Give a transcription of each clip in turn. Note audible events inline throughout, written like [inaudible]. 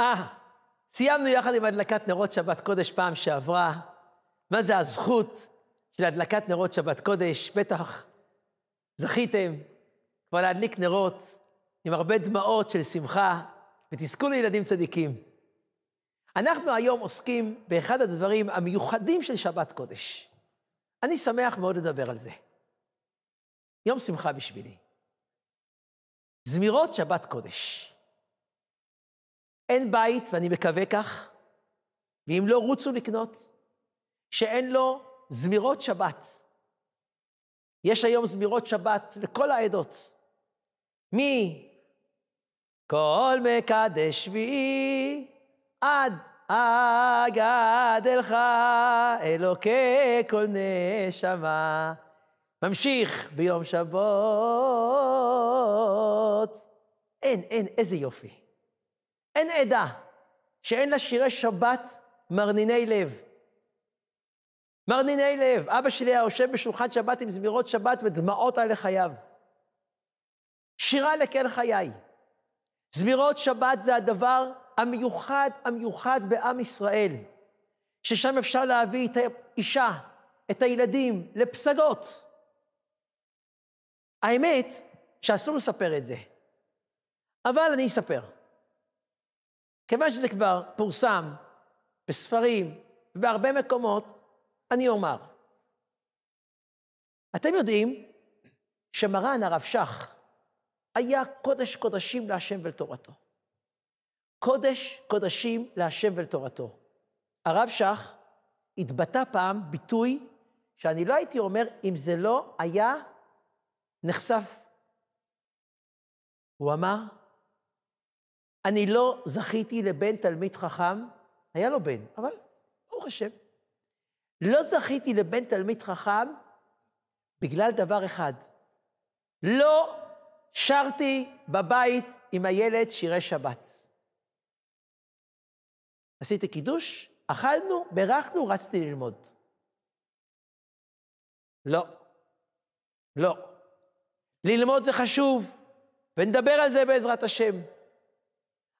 אה, סיימנו יחד עם הדלקת נרות שבת קודש פעם שעברה. מה זה הזכות של הדלקת נרות שבת קודש? בטח זכיתם כבר להדליק נרות עם הרבה דמעות של שמחה, ותזכו לילדים צדיקים. אנחנו היום עוסקים באחד הדברים המיוחדים של שבת קודש. אני שמח מאוד לדבר על זה. יום שמחה בשבילי. זמירות שבת קודש. אין בית, ואני מקווה כך, ואם לא, רוצו לקנות, שאין לו זמירות שבת. יש היום זמירות שבת לכל העדות. מי? כל מקדש שביעי עד אגד אלך, אלוקי כל נשמה. ממשיך ביום שבות. אין, אין, איזה יופי. אין עדה שאין לה שירי שבת מרניני לב. מרניני לב. אבא שלי היה יושב בשולחן שבת עם זמירות שבת ודמעות על חייו. שירה לקל חיי. זמירות שבת זה הדבר המיוחד, המיוחד בעם ישראל, ששם אפשר להביא את האישה, את הילדים, לפסגות. האמת שאסור לספר את זה, אבל אני אספר. כיוון שזה כבר פורסם בספרים ובהרבה מקומות, אני אומר. אתם יודעים שמרן הרב שך היה קודש קודשים להשם ולתורתו. קודש קודשים להשם ולתורתו. הרב שך התבטא פעם ביטוי שאני לא הייתי אומר אם זה לא היה נחשף. הוא אמר, אני לא זכיתי לבן תלמיד חכם, היה לו בן, אבל ברוך השם. לא זכיתי לבן תלמיד חכם בגלל דבר אחד, לא שרתי בבית עם הילד שירי שבת. עשיתי קידוש, אכלנו, ברכנו רצתי ללמוד. לא. לא. ללמוד זה חשוב, ונדבר על זה בעזרת השם.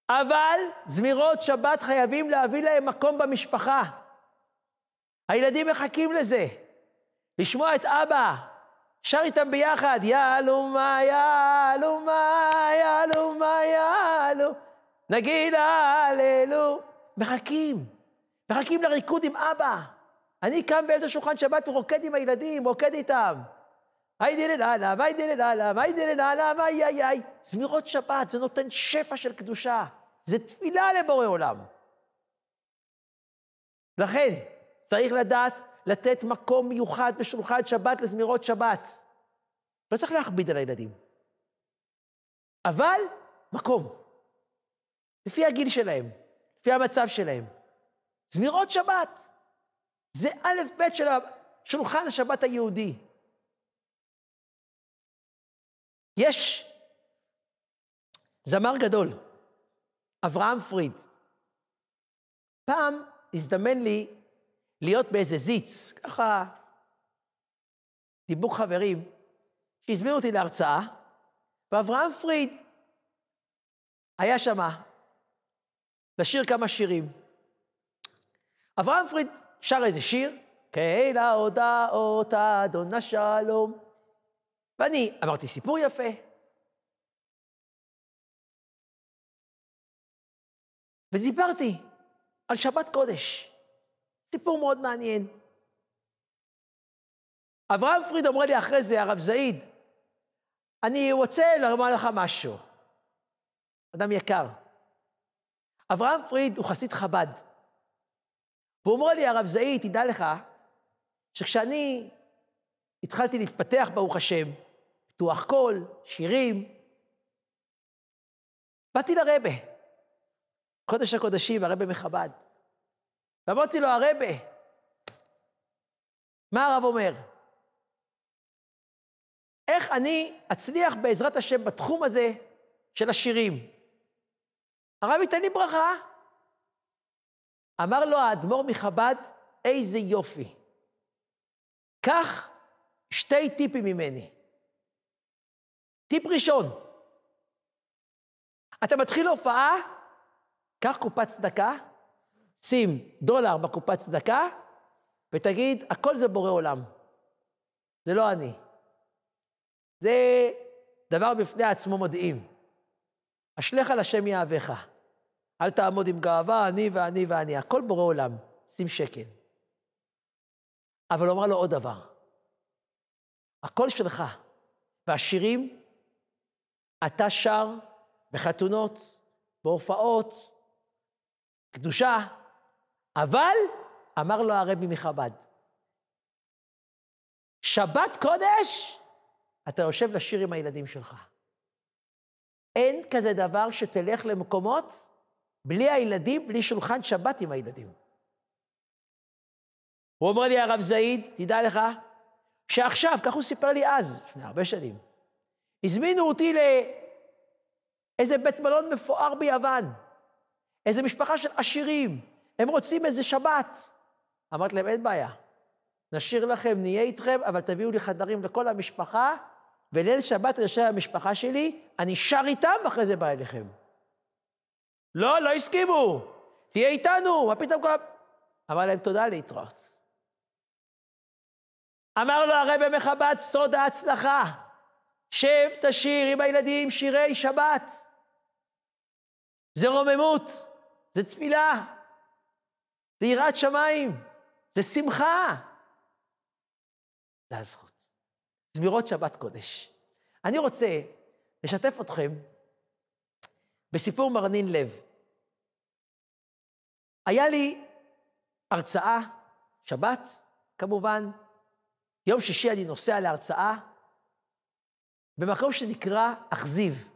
אבל זמירות שבת חייבים להביא להם מקום במשפחה. הילדים מחכים לזה. לשמוע את אבא שר איתם ביחד, יהלומה, יהלומה, יהלומה, יהלומה, נגיד הללו. מחכים, מחכים לריקוד עם אבא. אני קם באיזה שולחן שבת ורוקד עם הילדים, רוקד איתם. היי דילי לאללה, היי דילי לאללה, היי דילי לאללה, היי איי איי. זמירות שבת, זה נותן שפע של קדושה. זה תפילה לבורא עולם. לכן, צריך לדעת לתת מקום מיוחד בשולחן שבת לזמירות שבת. לא צריך להכביד על הילדים. אבל, מקום. לפי הגיל שלהם, לפי המצב שלהם. זמירות שבת. זה א' ב' של שולחן השבת היהודי. יש זמר גדול, אברהם פריד. פעם הזדמן לי להיות באיזה זיץ, ככה דיבוק חברים, שהזמינו אותי להרצאה, ואברהם פריד היה שם לשיר כמה שירים. אברהם פריד שר איזה שיר, קהילה כן, הודעות אדונה שלום. ואני אמרתי סיפור יפה, וסיפרתי על שבת קודש. סיפור מאוד מעניין. אברהם פריד אומר לי אחרי זה, הרב זעיד, אני רוצה לומר לך משהו. אדם יקר. אברהם פריד הוא חסיד חב"ד. והוא אומר לי, הרב זעיד, תדע לך, שכשאני התחלתי להתפתח, ברוך השם, פיתוח קול, שירים, באתי לרבה. קודש הקודשים, הרבה מחב"ד. ואמרתי לו, הרבה, מה הרב אומר? איך אני אצליח בעזרת השם בתחום הזה של השירים? הרב ייתן לי ברכה. אמר לו האדמו"ר מחב"ד, איזה יופי. קח שתי טיפים ממני. טיפ ראשון, אתה מתחיל הופעה, קח קופת צדקה, שים דולר בקופת צדקה, ותגיד, הכל זה בורא עולם. זה לא אני. זה דבר בפני עצמו מדהים. אשליך לשם יהבך. אל תעמוד עם גאווה, אני ואני ואני. הכל בורא עולם, שים שקל. אבל אומר לו עוד דבר. הכל שלך. והשירים, אתה שר בחתונות, בהופעות, קדושה, אבל אמר לו הרבי מחב"ד, שבת קודש, אתה יושב לשיר עם הילדים שלך. אין כזה דבר שתלך למקומות בלי הילדים, בלי שולחן שבת עם הילדים. הוא אומר לי, הרב זעיד, תדע לך, שעכשיו, כך הוא סיפר לי אז, לפני הרבה שנים, הזמינו אותי לאיזה בית מלון מפואר ביוון. איזה משפחה של עשירים, הם רוצים איזה שבת. אמרתי להם, אין בעיה, נשאיר לכם, נהיה איתכם, אבל תביאו לי חדרים לכל המשפחה, וליל שבת יושב המשפחה שלי, אני שר איתם, ואחרי זה בא אליכם. לא, לא הסכימו, תהיה איתנו, מה פתאום כל... ה... אמר להם, תודה להתראות. אמר לו הרב מחב"ד, סוד ההצלחה, שב, תשיר עם הילדים שירי שבת. זה רוממות. זה תפילה, זה יראת שמיים, זה שמחה. זה הזכות. זמירות שבת קודש. אני רוצה לשתף אתכם בסיפור מרנין לב. היה לי הרצאה, שבת כמובן, יום שישי אני נוסע להרצאה במקום שנקרא אכזיב.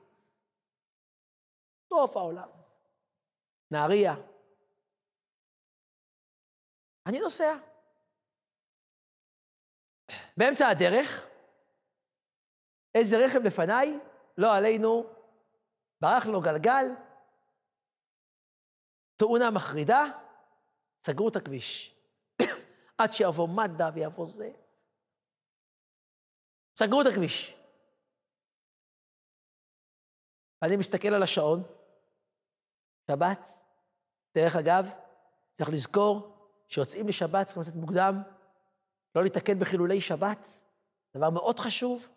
סוף העולם. נהריה. אני נוסע. באמצע הדרך, איזה רכב לפניי, לא עלינו, ברח לו גלגל, תאונה מחרידה, סגרו את הכביש. [coughs] עד שיבוא מד"א ויבוא זה. סגרו את הכביש. אני מסתכל על השעון, שבת, דרך אגב, צריך לזכור שיוצאים לשבת, צריכים לצאת מוקדם, לא להתקן בחילולי שבת, דבר מאוד חשוב.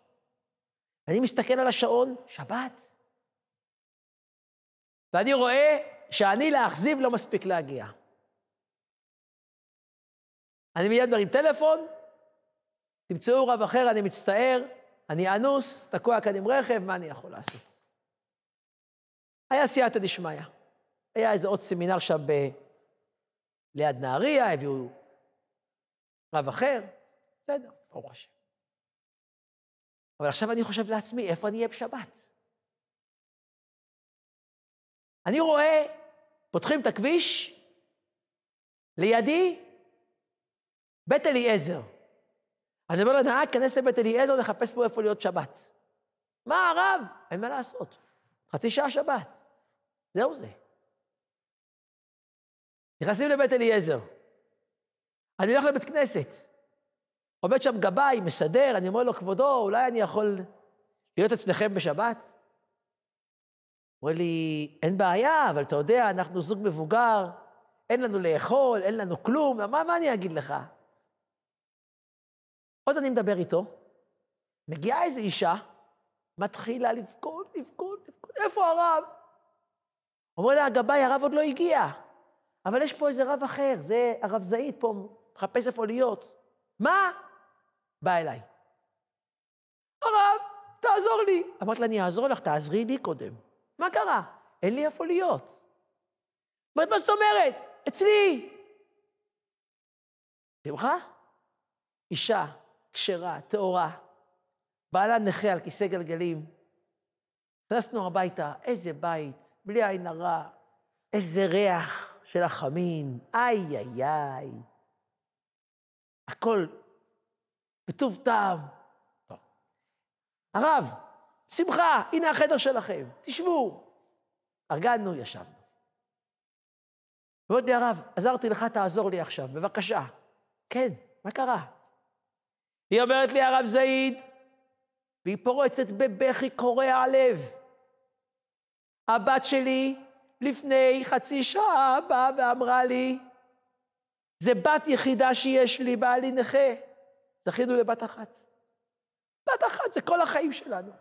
אני מסתכל על השעון, שבת, ואני רואה שאני לאכזיב לא מספיק להגיע. אני מיד מרים טלפון, תמצאו רב אחר, אני מצטער, אני אנוס, תקוע כאן עם רכב, מה אני יכול לעשות? היה סייעתא דשמיא. היה איזה עוד סמינר שם ב... ליד נהריה, הביאו רב אחר, בסדר, ברוך השם. אבל עכשיו אני חושב לעצמי, איפה אני אהיה בשבת? אני רואה, פותחים את הכביש, לידי, בית אליעזר. אני אומר לנהג, כנס לבית אליעזר, נחפש פה איפה להיות שבת. מה הרב? אין מה לעשות. חצי שעה שבת. זהו זה. וזה. נכנסים לבית אליעזר. אני הולך לבית כנסת. עומד שם גבאי, מסדר, אני אומר לו, כבודו, אולי אני יכול להיות אצלכם בשבת? הוא אומר לי, אין בעיה, אבל אתה יודע, אנחנו זוג מבוגר, אין לנו לאכול, אין לנו כלום, מה, מה אני אגיד לך? עוד אני מדבר איתו, מגיעה איזו אישה, מתחילה לבכות, לבכות, לבכות, איפה הרב? אומר לה, הגבאי, הרב עוד לא הגיע. אבל יש פה איזה רב אחר, זה הרב זעיד פה, מחפש איפה להיות. מה? בא אליי. הרב, תעזור לי. אמרתי לה, אני אעזור לך, תעזרי לי קודם. מה קרה? אין לי איפה להיות. אומרת, מה זאת אומרת? אצלי. שמחה? אישה כשרה, טהורה, בעלה נכה על כיסא גלגלים. נכנסנו הביתה, איזה בית, בלי עין הרע, איזה ריח. של החמין, איי איי איי. הכל בטוב טעם. הרב, שמחה, הנה החדר שלכם, תשבו. ארגנו, ישבנו. ועוד לי הרב, עזרתי לך, תעזור לי עכשיו, בבקשה. כן, מה קרה? היא אומרת לי, הרב זעיד, והיא פורצת בבכי קורע לב. הבת שלי לפני חצי שעה באה ואמרה לי, זה בת יחידה שיש לי, בעלי נכה. זכינו לבת אחת. בת אחת, זה כל החיים שלנו.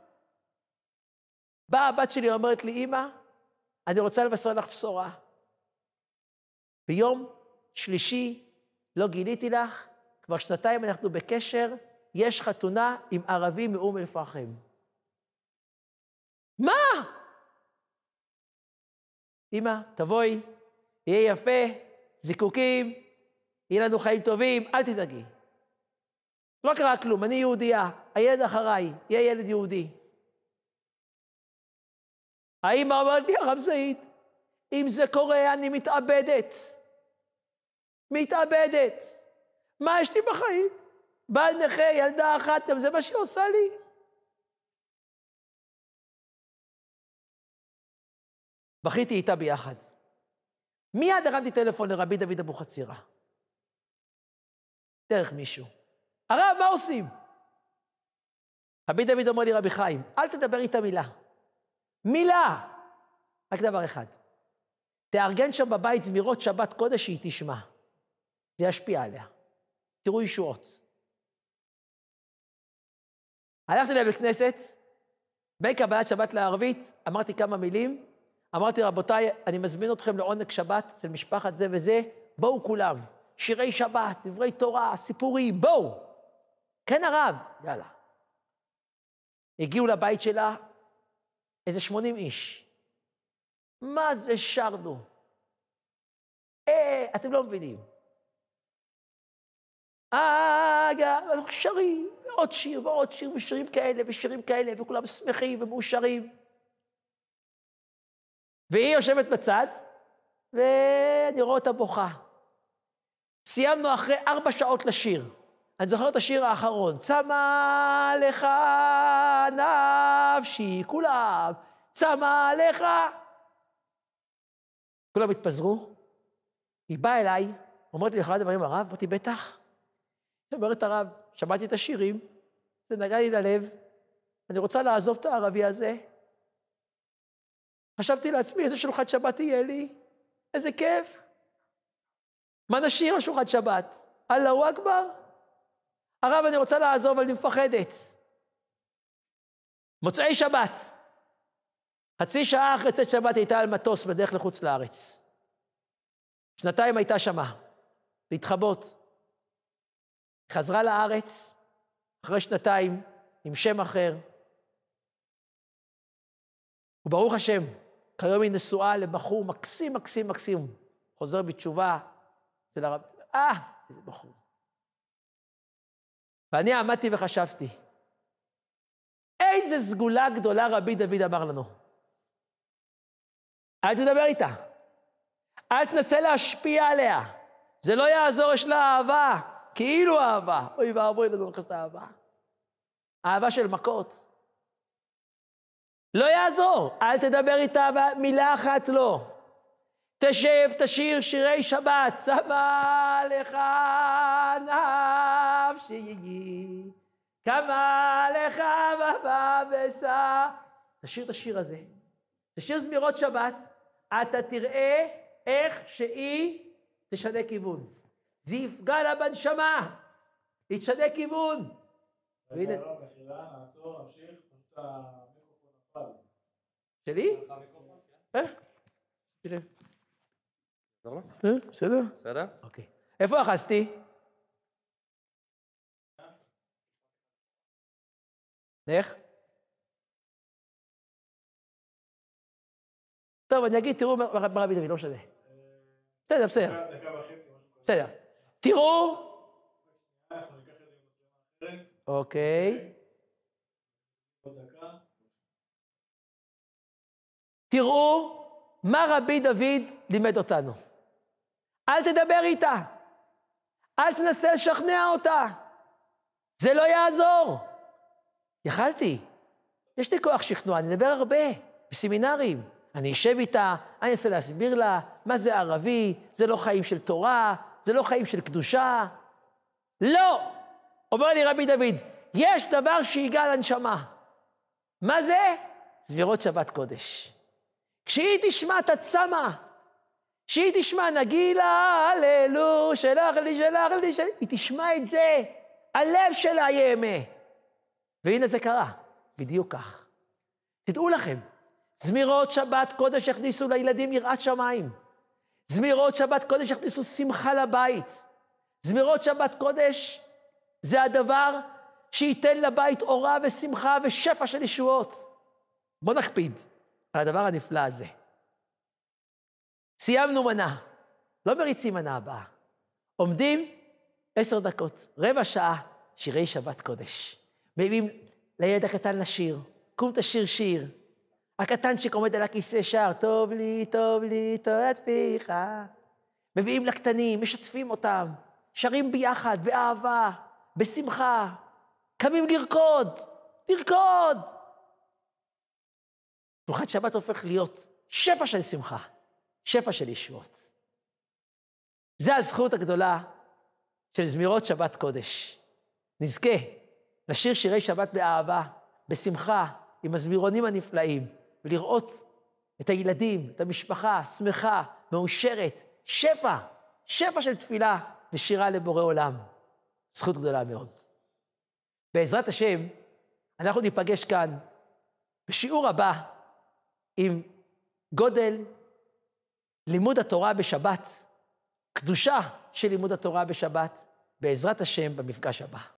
באה הבת שלי ואומרת לי, אימא, אני רוצה לבשר לך בשורה. ביום שלישי לא גיליתי לך, כבר שנתיים אנחנו בקשר, יש חתונה עם ערבי מאום אל-פחם. מה? אמא, תבואי, יהיה יפה, זיקוקים, יהיה לנו חיים טובים, אל תדאגי. לא קרה כלום, אני יהודייה, הילד אחריי, יהיה ילד יהודי. האמא אומרת לי, הרב זעיד, אם זה קורה, אני מתאבדת. מתאבדת. מה יש לי בחיים? בעל נכה, ילדה אחת, גם זה מה שהיא עושה לי. בכיתי איתה ביחד. מיד הרמתי טלפון לרבי דוד אבוחצירא. דרך מישהו. הרב, מה עושים? רבי דוד אומר לי, רבי חיים, אל תדבר איתה מילה. מילה! רק דבר אחד, תארגן שם בבית זמירות שבת קודש שהיא תשמע. זה ישפיע עליה. תראו ישועות. הלכתי לבית כנסת, בין קבלת שבת לערבית, אמרתי כמה מילים, אמרתי, רבותיי, אני מזמין אתכם לעונג שבת אצל משפחת זה וזה, בואו כולם. שירי שבת, דברי תורה, סיפורים, בואו. כן, הרב, יאללה. הגיעו לבית שלה איזה 80 איש. מה זה שרנו? אה, אתם לא מבינים. אגב, אנחנו שרים, ועוד שיר ועוד שיר, ושירים כאלה, ושירים כאלה, וכולם שמחים ומאושרים. והיא יושבת בצד, ואני רואה אותה בוכה. סיימנו אחרי ארבע שעות לשיר. אני זוכר את השיר האחרון. צמא לך נפשי, כולם, צמא לך. כולם התפזרו. היא באה אליי, אומרת לי, יכולה לדבר עם הרב? אמרתי, בטח. היא אומרת הרב, שמעתי את השירים, זה נגע לי ללב, אני רוצה לעזוב את הערבי הזה, חשבתי לעצמי, איזה שולחת שבת יהיה לי? איזה כיף. מה נשאיר על שולחת שבת? אללהו אכבר? הרב, אני רוצה לעזוב, אבל אני מפחדת. מוצאי שבת. חצי שעה אחרי צאת שבת הייתה על מטוס בדרך לחוץ לארץ. שנתיים הייתה שמה, להתחבות. חזרה לארץ אחרי שנתיים עם שם אחר. וברוך השם, כיום היא נשואה לבחור מקסים, מקסים, מקסים. חוזר בתשובה אצל הרב, אה, איזה בחור. ואני עמדתי וחשבתי, איזה סגולה גדולה רבי דוד אמר לנו. אל תדבר איתה, אל תנסה להשפיע עליה, זה לא יעזור, יש לה אהבה, כאילו אהבה. אוי ואבוי לנו לא נכנסת אהבה. אהבה של מכות. לא יעזור, אל תדבר איתה מילה אחת לא. תשב, תשיר שירי שבת, צבא לך נפשי, כמה לך בבא בסע. תשיר את השיר הזה, תשיר זמירות שבת, אתה תראה איך שהיא תשנה כיוון. זה יפגע לה בנשמה, היא תשנה כיוון. והנה... לא, שלי? אה? אה? בסדר? בסדר? אוקיי. איפה אחזתי? איך? טוב, אני אגיד, תראו מה רבי דוד, לא משנה. בסדר, בסדר. בסדר. תראו. אוקיי. תראו מה רבי דוד לימד אותנו. אל תדבר איתה, אל תנסה לשכנע אותה, זה לא יעזור. יכלתי, יש לי כוח שכנוע, אני אדבר הרבה, בסמינרים. אני אשב איתה, אני אנסה להסביר לה מה זה ערבי, זה לא חיים של תורה, זה לא חיים של קדושה. לא! אומר לי רבי דוד, יש דבר שיגע לנשמה. מה זה? סבירות שבת קודש. כשהיא תשמע את הצמא, כשהיא תשמע, נגילה, הללו, שלח לי, שלח לי, שלח לי, היא תשמע את זה, הלב שלה יאמה. והנה זה קרה, בדיוק כך. תדעו לכם, זמירות שבת קודש הכניסו לילדים יראת שמיים. זמירות שבת קודש הכניסו שמחה לבית. זמירות שבת קודש זה הדבר שייתן לבית אורה ושמחה ושפע של ישועות. בואו נקפיד. על הדבר הנפלא הזה. סיימנו מנה, לא מריצים מנה הבאה. עומדים עשר דקות, רבע שעה, שירי שבת קודש. מביאים לילד הקטן לשיר, קום תשיר שיר. הקטן שקומד על הכיסא שר, טוב לי, טוב לי, טוב את פיך. מביאים לקטנים, משתפים אותם, שרים ביחד, באהבה, בשמחה. קמים לרקוד, לרקוד. שמחת שבת הופך להיות שפע של שמחה, שפע של ישועות. זו הזכות הגדולה של זמירות שבת קודש. נזכה לשיר שירי שבת באהבה, בשמחה, עם הזמירונים הנפלאים, ולראות את הילדים, את המשפחה, שמחה, מאושרת, שפע, שפע של תפילה ושירה לבורא עולם. זכות גדולה מאוד. בעזרת השם, אנחנו ניפגש כאן בשיעור הבא עם גודל לימוד התורה בשבת, קדושה של לימוד התורה בשבת, בעזרת השם במפגש הבא.